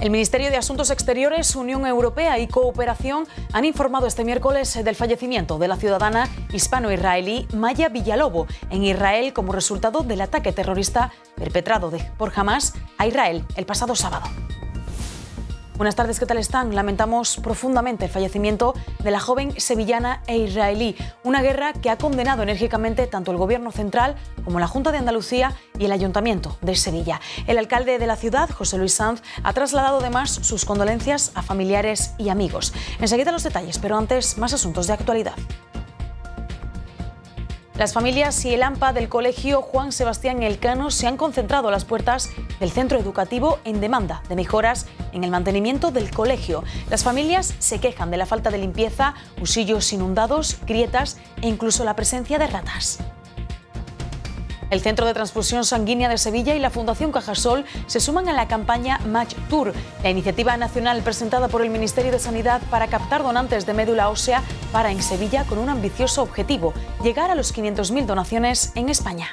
El Ministerio de Asuntos Exteriores, Unión Europea y Cooperación han informado este miércoles del fallecimiento de la ciudadana hispano-israelí Maya Villalobo en Israel como resultado del ataque terrorista perpetrado por Hamas a Israel el pasado sábado. Buenas tardes, ¿qué tal están? Lamentamos profundamente el fallecimiento de la joven sevillana e israelí, una guerra que ha condenado enérgicamente tanto el Gobierno central como la Junta de Andalucía y el Ayuntamiento de Sevilla. El alcalde de la ciudad, José Luis Sanz, ha trasladado además sus condolencias a familiares y amigos. Enseguida los detalles, pero antes más asuntos de actualidad. Las familias y el AMPA del Colegio Juan Sebastián Elcano se han concentrado a las puertas del centro educativo en demanda de mejoras en el mantenimiento del colegio. Las familias se quejan de la falta de limpieza, usillos inundados, grietas e incluso la presencia de ratas. El Centro de Transfusión Sanguínea de Sevilla y la Fundación Cajasol se suman a la campaña Match Tour, la iniciativa nacional presentada por el Ministerio de Sanidad para captar donantes de médula ósea para en Sevilla con un ambicioso objetivo, llegar a los 500.000 donaciones en España.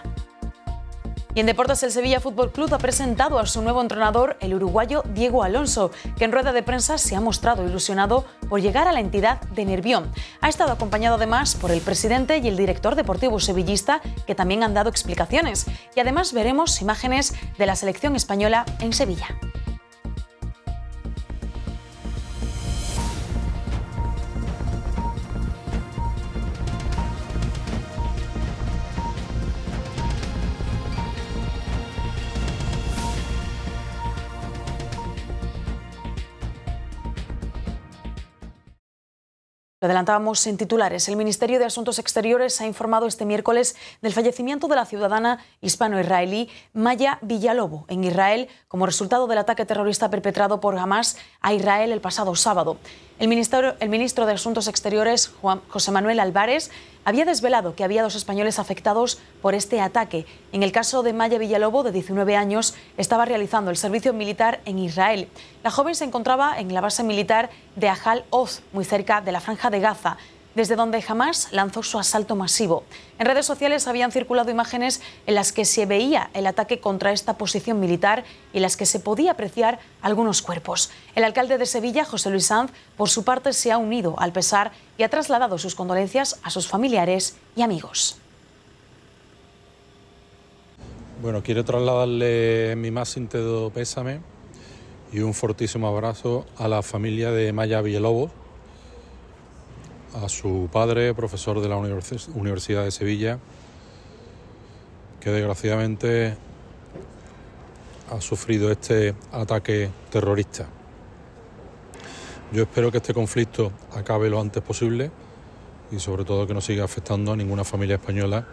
Y en deportes, el Sevilla Fútbol Club ha presentado a su nuevo entrenador, el uruguayo Diego Alonso, que en rueda de prensa se ha mostrado ilusionado por llegar a la entidad de Nervión. Ha estado acompañado además por el presidente y el director deportivo sevillista, que también han dado explicaciones. Y además veremos imágenes de la selección española en Sevilla. adelantábamos en titulares. El Ministerio de Asuntos Exteriores ha informado este miércoles del fallecimiento de la ciudadana hispano-israelí Maya Villalobo en Israel como resultado del ataque terrorista perpetrado por Hamas a Israel el pasado sábado. El, el ministro de Asuntos Exteriores, Juan José Manuel Álvarez, había desvelado que había dos españoles afectados por este ataque. En el caso de Maya Villalobo, de 19 años, estaba realizando el servicio militar en Israel. La joven se encontraba en la base militar de Ajal Oz, muy cerca de la franja de Gaza desde donde jamás lanzó su asalto masivo. En redes sociales habían circulado imágenes en las que se veía el ataque contra esta posición militar y las que se podía apreciar algunos cuerpos. El alcalde de Sevilla, José Luis Sanz, por su parte se ha unido al pesar y ha trasladado sus condolencias a sus familiares y amigos. Bueno, quiero trasladarle mi más sentido pésame y un fortísimo abrazo a la familia de Maya Villalobos, a su padre, profesor de la Universidad de Sevilla, que desgraciadamente ha sufrido este ataque terrorista. Yo espero que este conflicto acabe lo antes posible y sobre todo que no siga afectando a ninguna familia española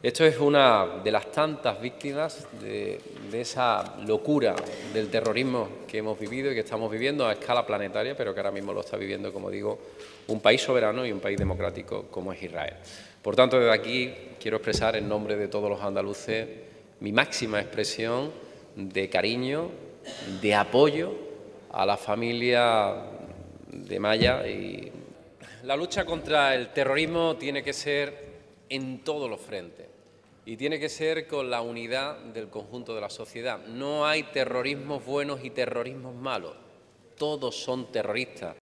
esto es una de las tantas víctimas de, esa locura del terrorismo que hemos vivido y que estamos viviendo a escala planetaria, pero que ahora mismo lo está viviendo, como digo, un país soberano y un país democrático como es Israel. Por tanto, desde aquí quiero expresar en nombre de todos los andaluces mi máxima expresión de cariño, de apoyo a la familia de Maya. la lucha contra el terrorismo tiene que ser en todos los frentes y tiene que ser con la unidad del conjunto de la sociedad. No hay terrorismos buenos y terrorismos malos, todos son terroristas.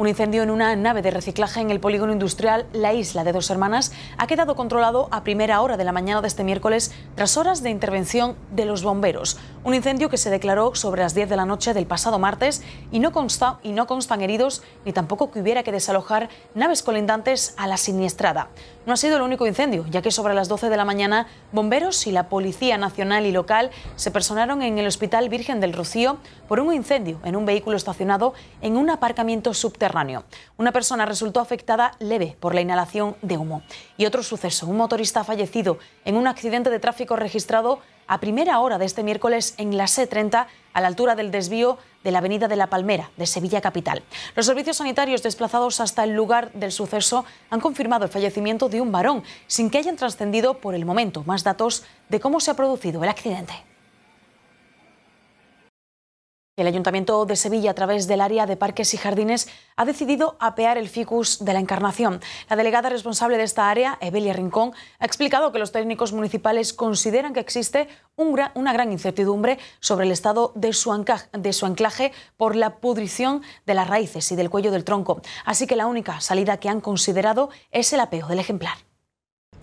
Un incendio en una nave de reciclaje en el polígono industrial La Isla de Dos Hermanas ha quedado controlado a primera hora de la mañana de este miércoles tras horas de intervención de los bomberos. Un incendio que se declaró sobre las 10 de la noche del pasado martes y no, consta, y no constan heridos ni tampoco que hubiera que desalojar naves colindantes a la siniestrada. No ha sido el único incendio, ya que sobre las 12 de la mañana bomberos y la Policía Nacional y local se personaron en el Hospital Virgen del Rocío por un incendio en un vehículo estacionado en un aparcamiento subterráneo una persona resultó afectada leve por la inhalación de humo. Y otro suceso, un motorista fallecido en un accidente de tráfico registrado a primera hora de este miércoles en la C30 a la altura del desvío de la Avenida de la Palmera de Sevilla Capital. Los servicios sanitarios desplazados hasta el lugar del suceso han confirmado el fallecimiento de un varón sin que hayan trascendido por el momento más datos de cómo se ha producido el accidente. El Ayuntamiento de Sevilla, a través del área de parques y jardines, ha decidido apear el ficus de la Encarnación. La delegada responsable de esta área, Evelia Rincón, ha explicado que los técnicos municipales consideran que existe una gran incertidumbre sobre el estado de su anclaje por la pudrición de las raíces y del cuello del tronco. Así que la única salida que han considerado es el apeo del ejemplar.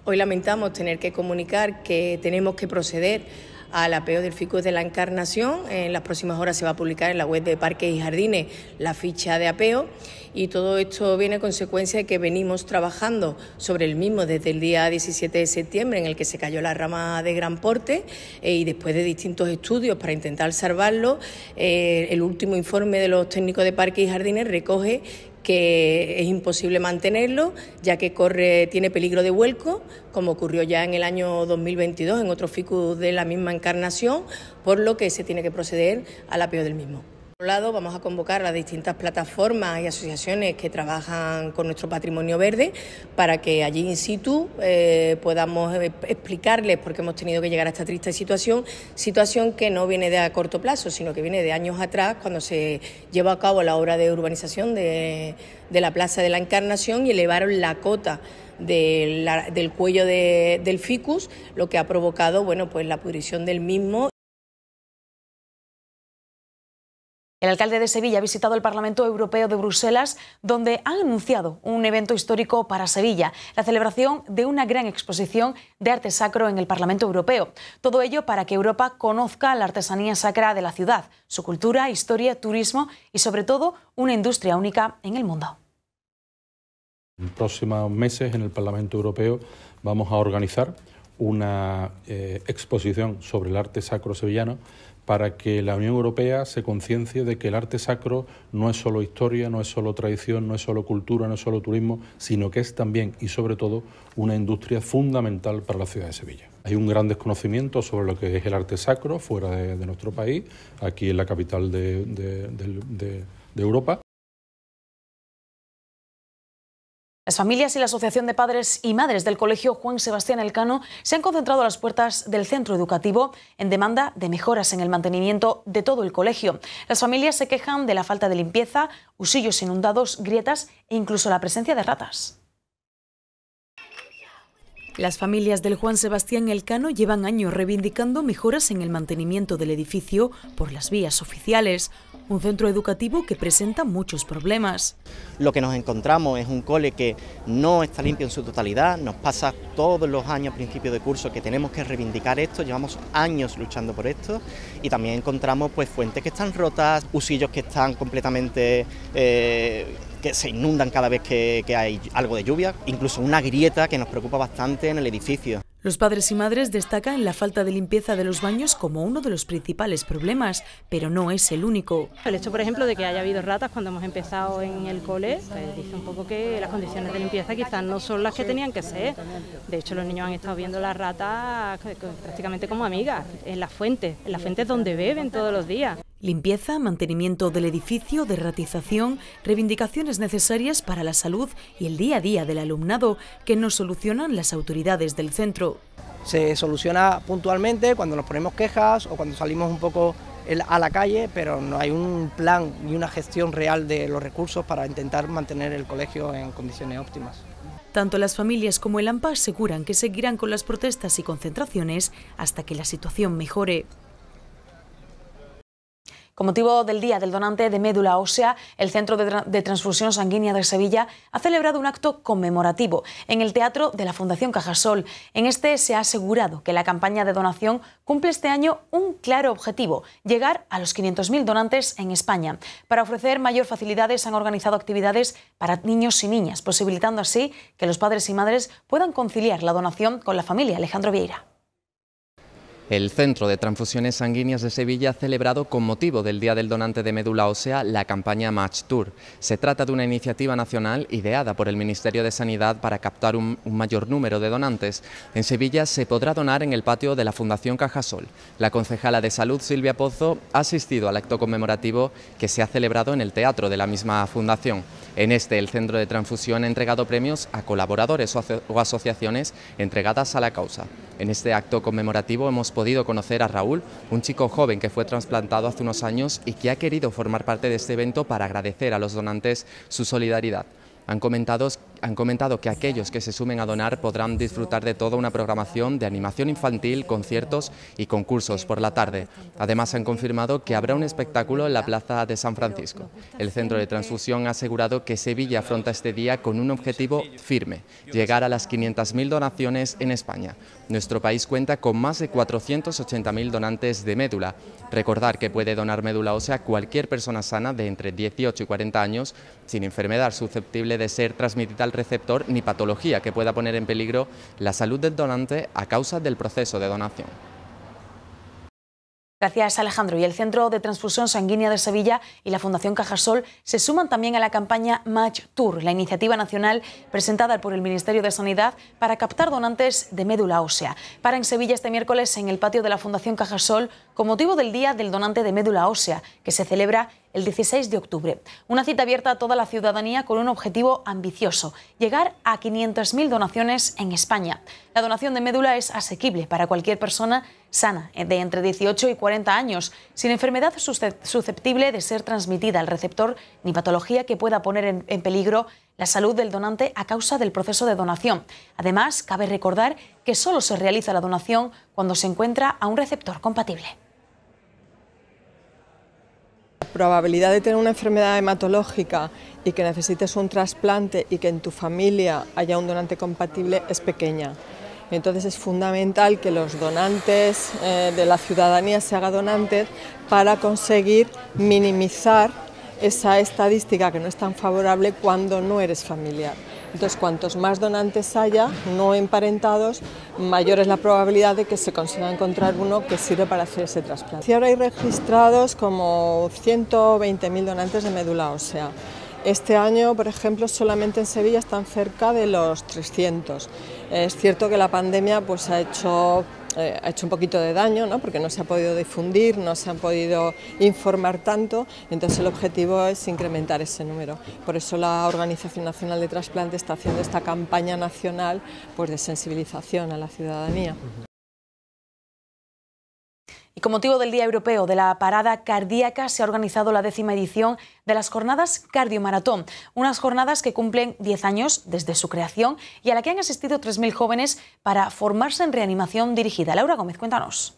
Hoy lamentamos tener que comunicar que tenemos que proceder al apeo del ficus de la Encarnación. En las próximas horas se va a publicar en la web de Parques y Jardines la ficha de apeo y todo esto viene a consecuencia de que venimos trabajando sobre el mismo desde el día 17 de septiembre en el que se cayó la rama de Gran Porte eh, y después de distintos estudios para intentar salvarlo, eh, el último informe de los técnicos de Parques y Jardines recoge que es imposible mantenerlo, ya que corre, tiene peligro de vuelco, como ocurrió ya en el año 2022 en otro ficus de la misma encarnación, por lo que se tiene que proceder al apeo del mismo. Por un lado, vamos a convocar a las distintas plataformas y asociaciones que trabajan con nuestro patrimonio verde para que allí in situ eh, podamos eh, explicarles por qué hemos tenido que llegar a esta triste situación, situación que no viene de a corto plazo, sino que viene de años atrás, cuando se llevó a cabo la obra de urbanización de, la Plaza de la Encarnación y elevaron la cota. del cuello del ficus, lo que ha provocado bueno, pues la pudrición del mismo. El alcalde de Sevilla ha visitado el Parlamento Europeo de Bruselas, donde ha anunciado un evento histórico para Sevilla, la celebración de una gran exposición de arte sacro en el Parlamento Europeo. Todo ello para que Europa conozca la artesanía sacra de la ciudad, su cultura, historia, turismo y, sobre todo, una industria única en el mundo. En próximos meses, en el Parlamento Europeo, vamos a organizar una eh, exposición sobre el arte sacro sevillano para que la Unión Europea se conciencie de que el arte sacro no es solo historia, no es solo tradición, no es solo cultura, no es solo turismo, sino que es también y sobre todo una industria fundamental para la ciudad de Sevilla. Hay un gran desconocimiento sobre lo que es el arte sacro fuera de, nuestro país, aquí en la capital de Europa. Las familias y la Asociación de Padres y Madres del Colegio Juan Sebastián Elcano se han concentrado a las puertas del centro educativo en demanda de mejoras en el mantenimiento de todo el colegio. Las familias se quejan de la falta de limpieza, usillos inundados, grietas e incluso la presencia de ratas. Las familias del Juan Sebastián Elcano llevan años reivindicando mejoras en el mantenimiento del edificio por las vías oficiales, un centro educativo que presenta muchos problemas. Lo que nos encontramos es un cole que no está limpio en su totalidad, nos pasa todos los años a principio de curso que tenemos que reivindicar esto, llevamos años luchando por esto y también encontramos pues fuentes que están rotas, usillos que están completamente... Eh, que se inundan cada vez que hay algo de lluvia, incluso una grieta que nos preocupa bastante en el edificio. Los padres y madres destacan la falta de limpieza de los baños como uno de los principales problemas, pero no es el único. El hecho, por ejemplo, de que haya habido ratas cuando hemos empezado en el cole, pues, dice un poco que las condiciones de limpieza quizás no son las que tenían que ser. De hecho, los niños han estado viendo las ratas eh, prácticamente como amigas, en la fuente. en las fuentes donde beben todos los días. Limpieza, mantenimiento del edificio, derratización, reivindicaciones necesarias para la salud y el día a día del alumnado que no solucionan las autoridades del centro. Se soluciona puntualmente cuando nos ponemos quejas o cuando salimos un poco a la calle, pero no hay un plan ni una gestión real de los recursos para intentar mantener el colegio en condiciones óptimas. Tanto las familias como el AMPA aseguran que seguirán con las protestas y concentraciones hasta que la situación mejore. Con motivo del Día del Donante de Médula Ósea, el Centro de, Transfusión Sanguínea de Sevilla ha celebrado un acto conmemorativo en el Teatro de la Fundación Cajasol. En este se ha asegurado que la campaña de donación cumple este año un claro objetivo, llegar a los 500.000 donantes en España. Para ofrecer mayor facilidades han organizado actividades para niños y niñas, posibilitando así que los padres y madres puedan conciliar la donación con la familia. Alejandro Vieira. El Centro de Transfusiones Sanguíneas de Sevilla ha celebrado con motivo del Día del Donante de Médula Ósea la campaña Match Tour. Se trata de una iniciativa nacional ideada por el Ministerio de Sanidad para captar un, mayor número de donantes. En Sevilla se podrá donar en el patio de la Fundación Cajasol. La concejala de Salud, Silvia Pozo, ha asistido al acto conmemorativo que se ha celebrado en el teatro de la misma fundación. En este, el Centro de Transfusión ha entregado premios a colaboradores o, o asociaciones entregadas a la causa. En este acto conmemorativo hemos podido conocer a Raúl, un chico joven que fue trasplantado hace unos años y que ha querido formar parte de este evento para agradecer a los donantes su solidaridad. Han comentado han comentado que aquellos que se sumen a donar podrán disfrutar de toda una programación de animación infantil, conciertos y concursos por la tarde. Además han confirmado que habrá un espectáculo en la Plaza de San Francisco. El Centro de Transfusión ha asegurado que Sevilla afronta este día con un objetivo firme, llegar a las 500.000 donaciones en España. Nuestro país cuenta con más de 480.000 donantes de médula. Recordar que puede donar médula ósea cualquier persona sana de entre 18 y 40 años sin enfermedad susceptible de ser transmitida receptor ni patología que pueda poner en peligro la salud del donante a causa del proceso de donación. Gracias Alejandro. Y el Centro de Transfusión Sanguínea de Sevilla y la Fundación Cajasol se suman también a la campaña Match Tour, la iniciativa nacional presentada por el Ministerio de Sanidad para captar donantes de médula ósea. Para en Sevilla este miércoles en el patio de la Fundación Cajasol con motivo del Día del Donante de Médula Ósea, que se celebra el 16 de octubre. Una cita abierta a toda la ciudadanía con un objetivo ambicioso, llegar a 500.000 donaciones en España. La donación de médula es asequible para cualquier persona sana, eh, de entre 18 y 40 años, sin enfermedad susceptible de ser transmitida al receptor ni patología que pueda poner en, peligro la salud del donante a causa del proceso de donación. Además, cabe recordar que solo se realiza la donación cuando se encuentra a un receptor compatible La probabilidad de tener una enfermedad hematológica y que necesites un trasplante y que en tu familia haya un donante compatible es pequeña. Entonces es fundamental que los donantes eh, de la ciudadanía se haga donantes para conseguir minimizar esa estadística que no es tan favorable cuando no eres familiar. Entonces, cuantos más donantes haya, no emparentados, mayor es la probabilidad de que se consiga encontrar uno que sirve para hacer ese trasplante. Y ahora hay registrados como 120.000 donantes de médula ósea. Este año, por ejemplo, solamente en Sevilla están cerca de los 300. Es cierto que la pandemia pues, eh, ha, hecho, un poquito de daño, ¿no? porque no se ha podido difundir, no se han podido informar tanto, entonces el objetivo es incrementar ese número. Por eso la Organización Nacional de Trasplantes está haciendo esta campaña nacional pues, de sensibilización a la ciudadanía. Y con motivo del Día Europeo de la Parada Cardíaca se ha organizado la décima edición de las jornadas Cardiomaratón, unas jornadas que cumplen 10 años desde su creación y a la que han asistido 3.000 jóvenes para formarse en reanimación dirigida. Laura Gómez, cuéntanos.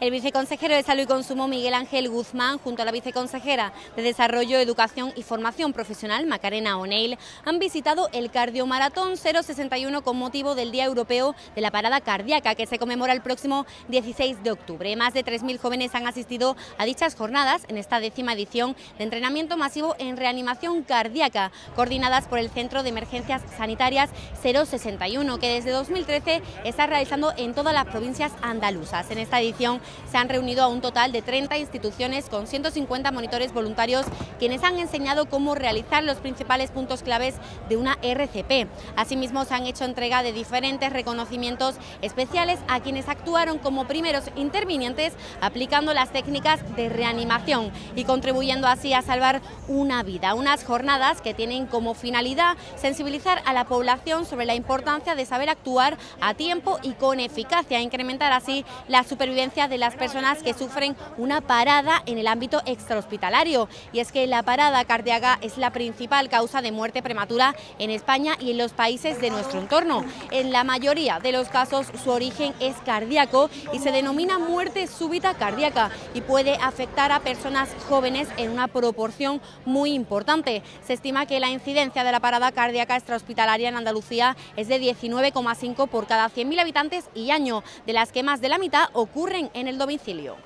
El viceconsejero de Salud y Consumo, Miguel Ángel Guzmán, junto a la viceconsejera de Desarrollo, Educación y Formación Profesional, Macarena O'Neill, han visitado el Cardiomaratón 061 con motivo del Día Europeo de la Parada Cardíaca, que se conmemora el próximo 16 de octubre. Más de 3.000 jóvenes han asistido a dichas jornadas en esta décima edición de entrenamiento masivo en reanimación cardíaca, coordinadas por el Centro de Emergencias Sanitarias 061, que desde 2013 está realizando en todas las provincias andaluzas. En esta edición se han reunido a un total de 30 instituciones con 150 monitores voluntarios quienes han enseñado cómo realizar los principales puntos claves de una RCP. Asimismo, se han hecho entrega de diferentes reconocimientos especiales a quienes actuaron como primeros intervinientes aplicando las técnicas de reanimación y contribuyendo así a salvar una vida. Unas jornadas que tienen como finalidad sensibilizar a la población sobre la importancia de saber actuar a tiempo y con eficacia, incrementar así la supervivencia de las personas que sufren una parada en el ámbito extrahospitalario. Y es que la parada cardíaca es la principal causa de muerte prematura en España y en los países de nuestro entorno. En la mayoría de los casos su origen es cardíaco y se denomina muerte súbita cardíaca y puede afectar a personas jóvenes en una proporción muy importante. Se estima que la incidencia de la parada cardíaca extrahospitalaria en Andalucía es de 19,5 por cada 100.000 habitantes y año, de las que más de la mitad ocurren en el el domicilio.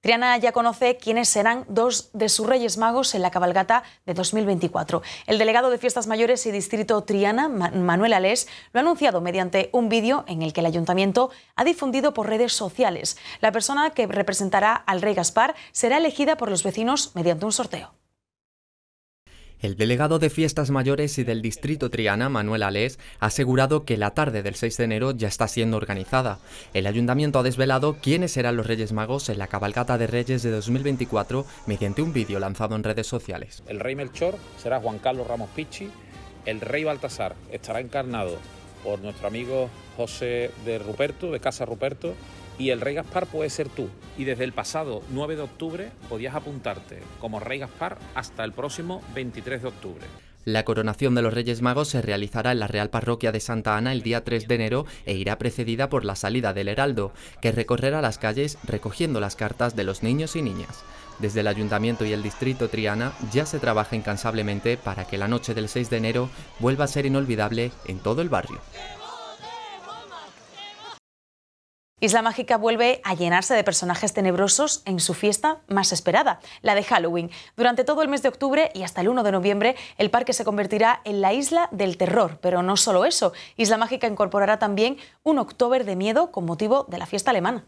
Triana ya conoce quiénes serán dos de sus Reyes Magos en la cabalgata de 2024. El delegado de Fiestas Mayores y Distrito Triana, Manuel Alés, lo ha anunciado mediante un vídeo en el que el ayuntamiento ha difundido por redes sociales. La persona que representará al rey Gaspar será elegida por los vecinos mediante un sorteo. El delegado de Fiestas Mayores y del Distrito Triana, Manuel Alés, ha asegurado que la tarde del 6 de enero ya está siendo organizada. El ayuntamiento ha desvelado quiénes serán los Reyes Magos en la cabalgata de Reyes de 2024 mediante un vídeo lanzado en redes sociales. El rey Melchor será Juan Carlos Ramos Pichi, el rey Baltasar estará encarnado por nuestro amigo José de Ruperto, de Casa Ruperto, y el Rey Gaspar puede ser tú. Y desde el pasado 9 de octubre podías apuntarte como Rey Gaspar hasta el próximo 23 de octubre. La coronación de los Reyes Magos se realizará en la Real Parroquia de Santa Ana el día 3 de enero e irá precedida por la salida del Heraldo, que recorrerá las calles recogiendo las cartas de los niños y niñas. Desde el Ayuntamiento y el Distrito Triana ya se trabaja incansablemente para que la noche del 6 de enero vuelva a ser inolvidable en todo el barrio. Isla Mágica vuelve a llenarse de personajes tenebrosos en su fiesta más esperada, la de Halloween. Durante todo el mes de octubre y hasta el 1 de noviembre, el parque se convertirá en la isla del terror. Pero no solo eso, Isla Mágica incorporará también un October de miedo con motivo de la fiesta alemana.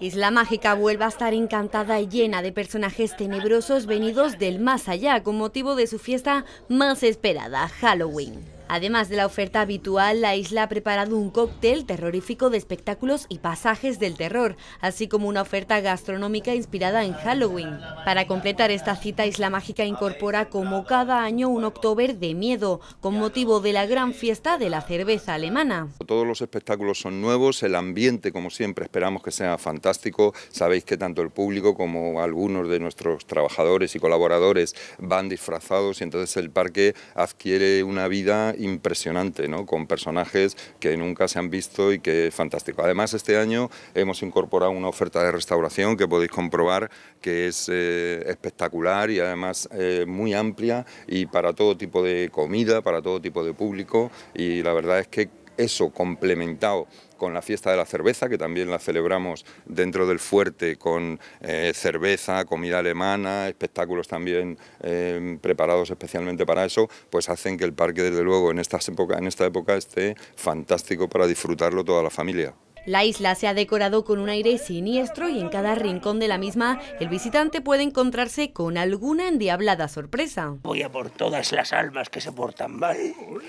Isla Mágica vuelve a estar encantada y llena de personajes tenebrosos venidos del más allá con motivo de su fiesta más esperada, Halloween. Además de la oferta habitual, la isla ha preparado un cóctel terrorífico de espectáculos y pasajes del terror, así como una oferta gastronómica inspirada en Halloween. Para completar esta cita, Isla Mágica incorpora como cada año un October de miedo, con motivo de la gran fiesta de la cerveza alemana. Todos los espectáculos son nuevos, el ambiente como siempre esperamos que sea fantástico, sabéis que tanto el público como algunos de nuestros trabajadores y colaboradores van disfrazados y entonces el parque adquiere una vida impresionante, ¿no? con personajes que nunca se han visto y que es fantástico. Además, este año hemos incorporado una oferta de restauración que podéis comprobar que es eh, espectacular y además eh, muy amplia y para todo tipo de comida, para todo tipo de público y la verdad es que eso complementado con la fiesta de la cerveza, que también la celebramos dentro del fuerte con eh, cerveza, comida alemana, espectáculos también eh, preparados especialmente para eso, pues hacen que el parque, desde luego, en, en esta época esté fantástico para disfrutarlo toda la familia. La isla se ha decorado con un aire siniestro y en cada rincón de la misma el visitante puede encontrarse con alguna endiablada sorpresa. Voy a por todas las almas que se portan mal.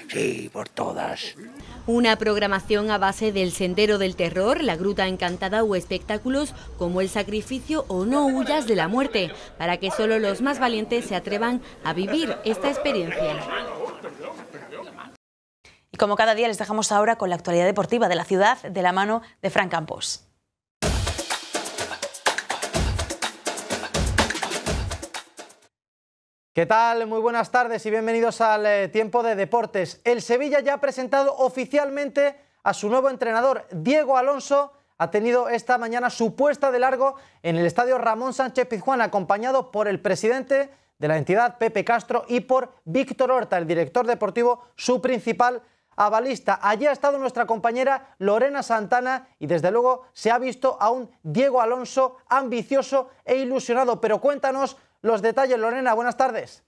Sí, por todas. Una programación a base del Sendero del Terror, la Gruta Encantada o espectáculos como el sacrificio o no huyas de la muerte, para que solo los más valientes se atrevan a vivir esta experiencia como cada día, les dejamos ahora con la actualidad deportiva de la ciudad de la mano de Fran Campos. ¿Qué tal? Muy buenas tardes y bienvenidos al eh, Tiempo de Deportes. El Sevilla ya ha presentado oficialmente a su nuevo entrenador, Diego Alonso. Ha tenido esta mañana su puesta de largo en el estadio Ramón Sánchez Pizjuán, acompañado por el presidente de la entidad, Pepe Castro, y por Víctor Horta, el director deportivo, su principal balista. Allí ha estado nuestra compañera Lorena Santana y desde luego se ha visto a un Diego Alonso ambicioso e ilusionado. Pero cuéntanos los detalles, Lorena. Buenas tardes.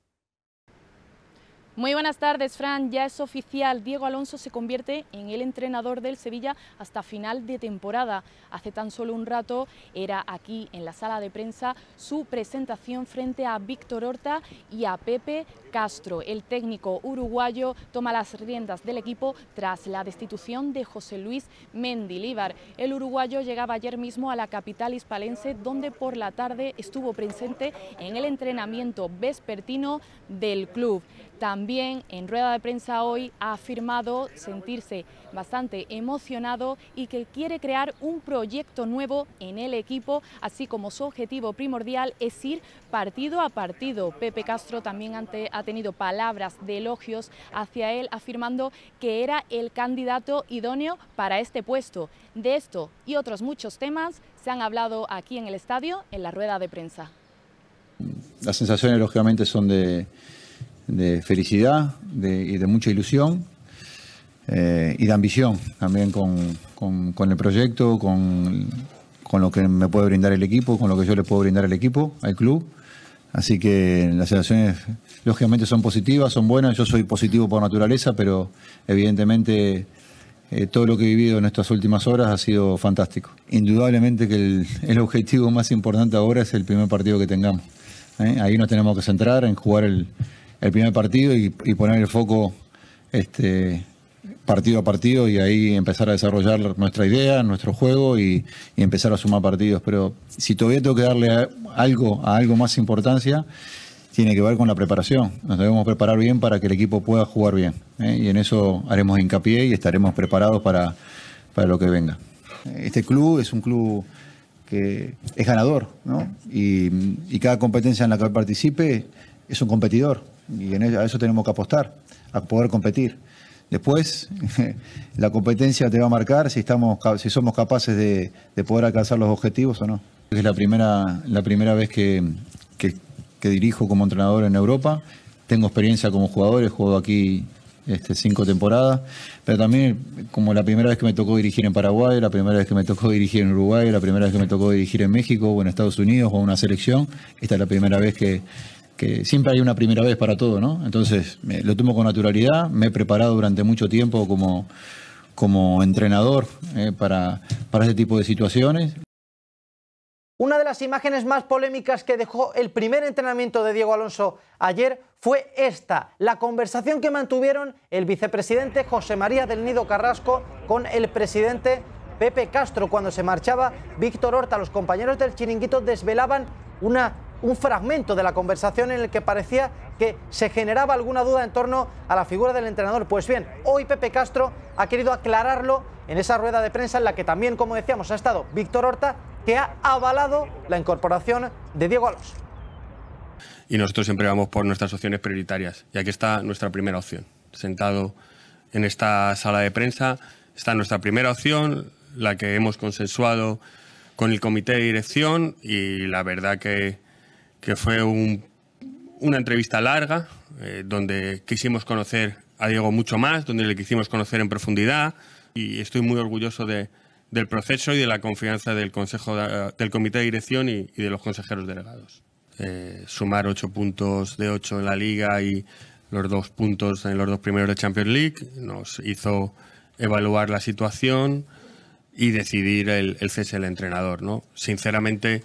Muy buenas tardes, Fran. Ya es oficial. Diego Alonso se convierte en el entrenador del Sevilla hasta final de temporada. Hace tan solo un rato era aquí en la sala de prensa su presentación frente a Víctor Horta y a Pepe Castro. El técnico uruguayo toma las riendas del equipo tras la destitución de José Luis Mendilíbar. El uruguayo llegaba ayer mismo a la capital hispalense, donde por la tarde estuvo presente en el entrenamiento vespertino del club también en rueda de prensa hoy ha afirmado sentirse bastante emocionado y que quiere crear un proyecto nuevo en el equipo, así como su objetivo primordial es ir partido a partido. Pepe Castro también ante, ha tenido palabras de elogios hacia él, afirmando que era el candidato idóneo para este puesto. De esto y otros muchos temas se han hablado aquí en el estadio en la rueda de prensa. Las sensaciones, lógicamente, son de de felicidad y de mucha ilusión eh, y de ambición también con, el proyecto, con, lo que me puede brindar el equipo, con lo que yo le puedo brindar al equipo, al club. Así que las sensaciones lógicamente son positivas, son buenas. Yo soy positivo por naturaleza, pero evidentemente eh, todo lo que he vivido en estas últimas horas ha sido fantástico. Indudablemente que el, objetivo más importante ahora es el primer partido que tengamos. ¿eh? Ahí nos tenemos que centrar en jugar el, el primer partido y, poner el foco este, partido a partido y ahí empezar a desarrollar nuestra idea, nuestro juego y, empezar a sumar partidos. Pero si todavía tengo que darle algo, a algo más importancia, tiene que ver con la preparación. Nos debemos preparar bien para que el equipo pueda jugar bien. ¿eh? Y en eso haremos hincapié y estaremos preparados para, para lo que venga. Este club es un club que es ganador, y, y cada competencia en la que participe es un competidor y a eso tenemos que apostar, a poder competir. Después, la competencia te va a marcar si, estamos, si somos capaces de, poder alcanzar los objetivos o no. Es la primera, la primera vez que, dirijo como entrenador en Europa. Tengo experiencia como jugador, he jugado aquí este, cinco temporadas, pero también como la primera vez que me tocó dirigir en Paraguay, la primera vez que me tocó dirigir en Uruguay, la primera vez que me tocó dirigir en México o en Estados Unidos o una selección, esta es la primera vez que, que siempre hay una primera vez para todo, ¿no? Entonces, lo tomo con naturalidad, me he preparado durante mucho tiempo como, como entrenador eh, para, para este tipo de situaciones. Una de las imágenes más polémicas que dejó el primer entrenamiento de Diego Alonso ayer fue esta, la conversación que mantuvieron el vicepresidente José María del Nido Carrasco con el presidente Pepe Castro. Cuando se marchaba Víctor Horta, los compañeros del chiringuito desvelaban una un fragmento de la conversación en el que parecía que se generaba alguna duda en torno a la figura del entrenador. Pues bien, hoy Pepe Castro ha querido aclararlo en esa rueda de prensa en la que también, como decíamos, ha estado Víctor Horta, que ha avalado la incorporación de Diego Alonso. Y nosotros siempre vamos por nuestras opciones prioritarias. Y aquí está nuestra primera opción. Sentado en esta sala de prensa está nuestra primera opción, la que hemos consensuado con el comité de dirección y la verdad que que fue una entrevista larga eh, donde quisimos conocer a Diego mucho más, donde le quisimos conocer en profundidad y estoy muy orgulloso del proceso y de la confianza del, consejo, del Comité de Dirección y, de los consejeros delegados. Eh, sumar ocho puntos de ocho en la Liga y los dos puntos en los dos primeros de Champions League nos hizo evaluar la situación y decidir el, el cese del entrenador. ¿no? Sinceramente,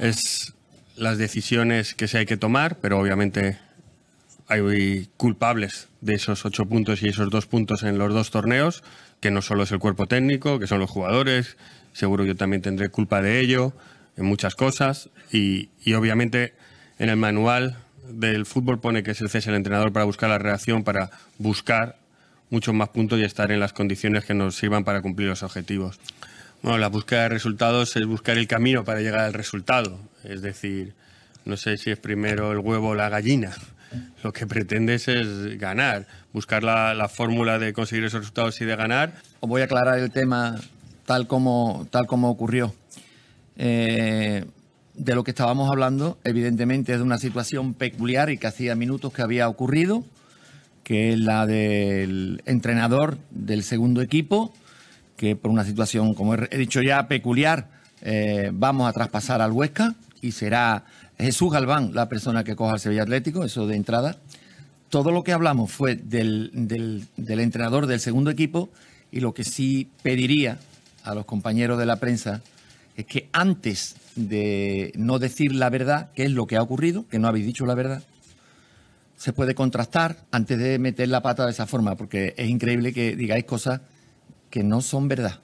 es las decisiones que se hay que tomar, pero obviamente hay culpables de esos ocho puntos y esos dos puntos en los dos torneos, que no solo es el cuerpo técnico, que son los jugadores, seguro yo también tendré culpa de ello, en muchas cosas, y, obviamente en el manual del fútbol pone que es el CES el entrenador para buscar la reacción, para buscar muchos más puntos y estar en las condiciones que nos sirvan para cumplir los objetivos. Bueno, la búsqueda de resultados es buscar el camino para llegar al resultado. Es decir, no sé si es primero el huevo o la gallina. Lo que pretendes es ganar, buscar la, fórmula de conseguir esos resultados y de ganar. Os voy a aclarar el tema tal como, tal como ocurrió. Eh, de lo que estábamos hablando, evidentemente, es de una situación peculiar y que hacía minutos que había ocurrido, que es la del entrenador del segundo equipo, que por una situación, como he dicho ya, peculiar, eh, vamos a traspasar al Huesca y será Jesús Galván la persona que coja el Sevilla Atlético, eso de entrada. Todo lo que hablamos fue del, del entrenador del segundo equipo y lo que sí pediría a los compañeros de la prensa es que antes de no decir la verdad, que es lo que ha ocurrido, que no habéis dicho la verdad, se puede contrastar antes de meter la pata de esa forma, porque es increíble que digáis cosas que no son verdad.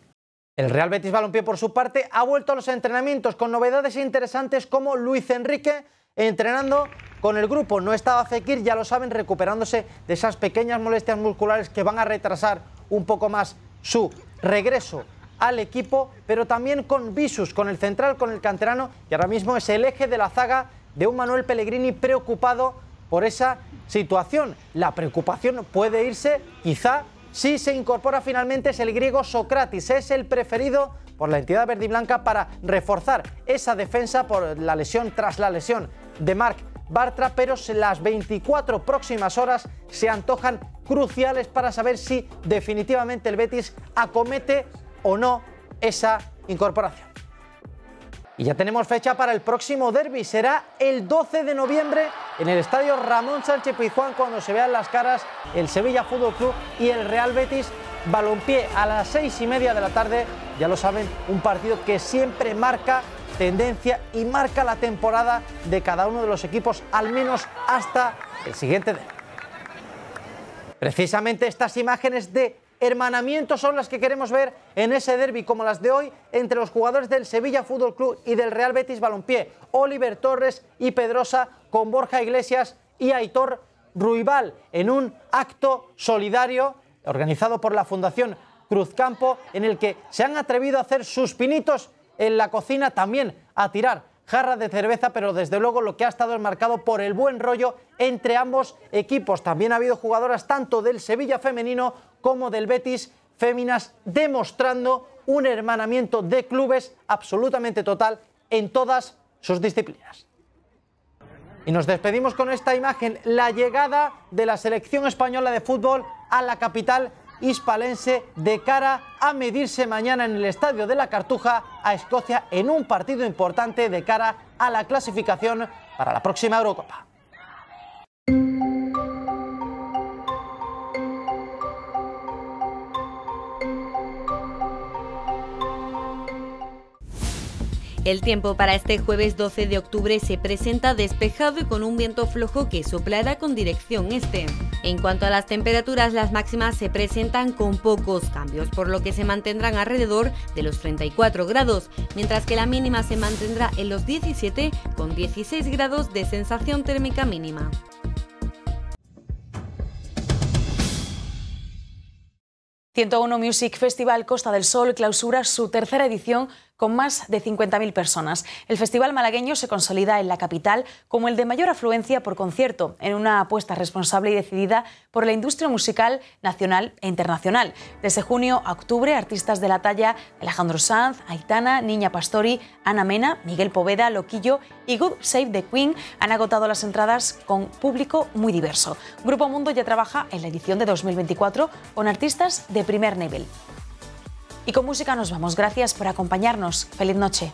El Real Betis Balompié, por su parte, ha vuelto a los entrenamientos con novedades interesantes como Luis Enrique entrenando con el grupo. No estaba Fekir, ya lo saben, recuperándose de esas pequeñas molestias musculares que van a retrasar un poco más su regreso al equipo, pero también con Visus, con el central, con el canterano, y ahora mismo es el eje de la zaga de un Manuel Pellegrini preocupado por esa situación. La preocupación puede irse quizá si se incorpora finalmente es el griego Socrates, es el preferido por la entidad verdiblanca para reforzar esa defensa por la lesión tras la lesión de Mark Bartra, pero las 24 próximas horas se antojan cruciales para saber si definitivamente el Betis acomete o no esa incorporación. Y ya tenemos fecha para el próximo derby. Será el 12 de noviembre en el estadio Ramón Sánchez Pizjuán cuando se vean las caras el Sevilla Fútbol Club y el Real Betis Balompié a las seis y media de la tarde. Ya lo saben, un partido que siempre marca tendencia y marca la temporada de cada uno de los equipos, al menos hasta el siguiente Precisamente estas imágenes de hermanamientos son las que queremos ver en ese derby, como las de hoy entre los jugadores del Sevilla Fútbol Club y del Real Betis Balompié, Oliver Torres y Pedrosa con Borja Iglesias y Aitor Ruibal, en un acto solidario organizado por la Fundación Cruzcampo, en el que se han atrevido a hacer sus pinitos en la cocina, también a tirar jarra de cerveza, pero desde luego lo que ha estado es marcado por el buen rollo entre ambos equipos. También ha habido jugadoras tanto del Sevilla femenino como del Betis féminas, demostrando un hermanamiento de clubes absolutamente total en todas sus disciplinas. Y nos despedimos con esta imagen, la llegada de la selección española de fútbol a la capital hispalense de cara a medirse mañana en el Estadio de la Cartuja a Escocia en un partido importante de cara a la clasificación para la próxima Eurocopa. El tiempo para este jueves 12 de octubre se presenta despejado y con un viento flojo que soplará con dirección este. En cuanto a las temperaturas, las máximas se presentan con pocos cambios, por lo que se mantendrán alrededor de los 34 grados, mientras que la mínima se mantendrá en los 17 con 16 grados de sensación térmica mínima. ...101 Music Festival Costa del Sol clausura su tercera edición con más de 50.000 personas. El Festival Malagueño se consolida en la capital como el de mayor afluencia por concierto, en una apuesta responsable y decidida por la industria musical nacional e internacional. Desde junio a octubre, artistas de la talla Alejandro Sanz, Aitana, Niña Pastori, Ana Mena, Miguel Poveda, Loquillo y Good Save the Queen han agotado las entradas con público muy diverso. Grupo Mundo ya trabaja en la edición de 2024 con artistas de primer nivel. Y con música nos vamos. Gracias por acompañarnos. Feliz noche.